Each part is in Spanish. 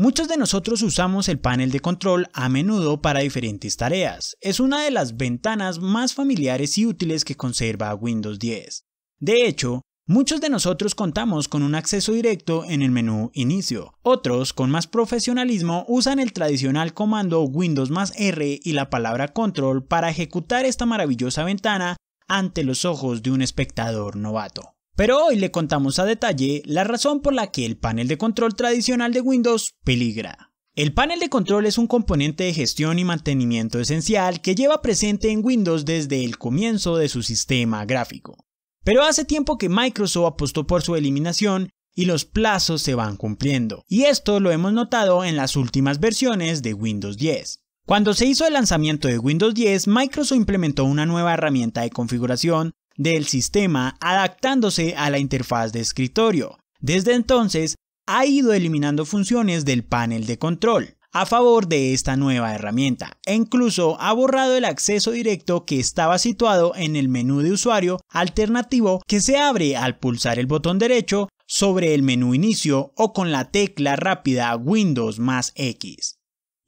Muchos de nosotros usamos el panel de control a menudo para diferentes tareas. Es una de las ventanas más familiares y útiles que conserva Windows 10. De hecho, muchos de nosotros contamos con un acceso directo en el menú Inicio. Otros, con más profesionalismo, usan el tradicional comando Windows más R y la palabra Control para ejecutar esta maravillosa ventana ante los ojos de un espectador novato. Pero hoy le contamos a detalle la razón por la que el panel de control tradicional de Windows peligra. El panel de control es un componente de gestión y mantenimiento esencial que lleva presente en Windows desde el comienzo de su sistema gráfico. Pero hace tiempo que Microsoft apostó por su eliminación y los plazos se van cumpliendo. Y esto lo hemos notado en las últimas versiones de Windows 10. Cuando se hizo el lanzamiento de Windows 10, Microsoft implementó una nueva herramienta de configuración del sistema adaptándose a la interfaz de escritorio. Desde entonces, ha ido eliminando funciones del panel de control a favor de esta nueva herramienta e incluso ha borrado el acceso directo que estaba situado en el menú de usuario alternativo que se abre al pulsar el botón derecho sobre el menú inicio o con la tecla rápida Windows más X.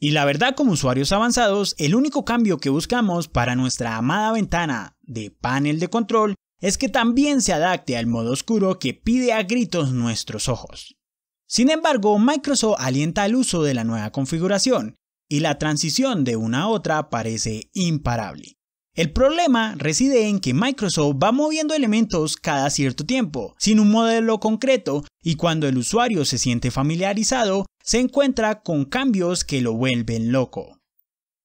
Y la verdad, como usuarios avanzados, el único cambio que buscamos para nuestra amada ventana de panel de control es que también se adapte al modo oscuro que pide a gritos nuestros ojos. Sin embargo, Microsoft alienta el uso de la nueva configuración y la transición de una a otra parece imparable. El problema reside en que Microsoft va moviendo elementos cada cierto tiempo, sin un modelo concreto, y cuando el usuario se siente familiarizado, se encuentra con cambios que lo vuelven loco.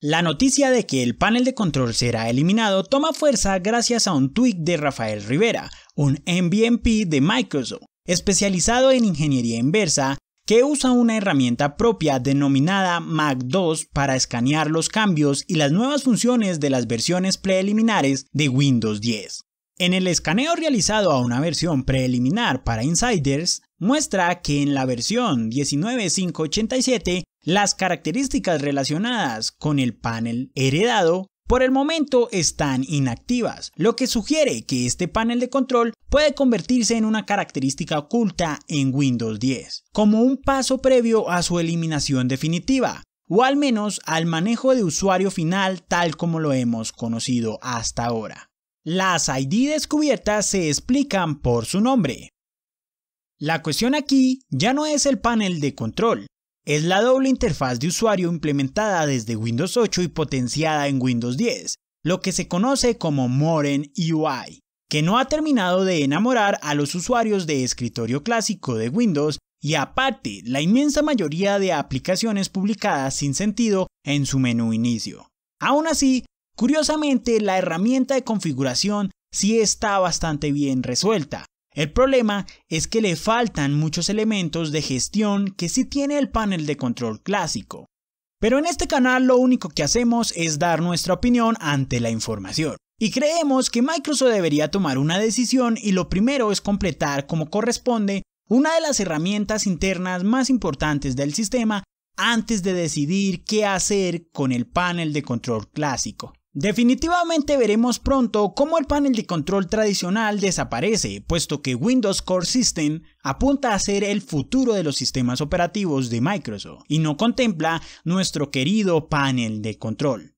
La noticia de que el panel de control será eliminado toma fuerza gracias a un tweet de Rafael Rivera, un MBMP de Microsoft, especializado en ingeniería inversa, que usa una herramienta propia denominada Mac2 para escanear los cambios y las nuevas funciones de las versiones preliminares de Windows 10. En el escaneo realizado a una versión preliminar para insiders, muestra que en la versión 19587 las características relacionadas con el panel heredado por el momento están inactivas, lo que sugiere que este panel de control puede convertirse en una característica oculta en Windows 10, como un paso previo a su eliminación definitiva, o al menos al manejo de usuario final tal como lo hemos conocido hasta ahora. Las ID descubiertas se explican por su nombre. La cuestión aquí ya no es el panel de control, es la doble interfaz de usuario implementada desde Windows 8 y potenciada en Windows 10, lo que se conoce como Moren UI, que no ha terminado de enamorar a los usuarios de escritorio clásico de Windows y aparte la inmensa mayoría de aplicaciones publicadas sin sentido en su menú inicio. Aún así, curiosamente la herramienta de configuración sí está bastante bien resuelta, el problema es que le faltan muchos elementos de gestión que sí tiene el panel de control clásico. Pero en este canal lo único que hacemos es dar nuestra opinión ante la información. Y creemos que Microsoft debería tomar una decisión y lo primero es completar como corresponde una de las herramientas internas más importantes del sistema antes de decidir qué hacer con el panel de control clásico. Definitivamente veremos pronto cómo el panel de control tradicional desaparece, puesto que Windows Core System apunta a ser el futuro de los sistemas operativos de Microsoft y no contempla nuestro querido panel de control.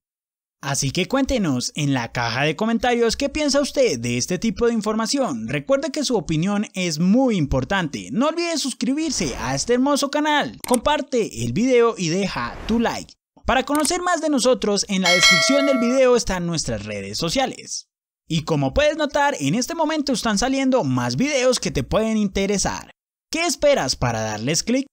Así que cuéntenos en la caja de comentarios qué piensa usted de este tipo de información. Recuerde que su opinión es muy importante. No olvide suscribirse a este hermoso canal, comparte el video y deja tu like. Para conocer más de nosotros, en la descripción del video están nuestras redes sociales. Y como puedes notar, en este momento están saliendo más videos que te pueden interesar. ¿Qué esperas para darles clic?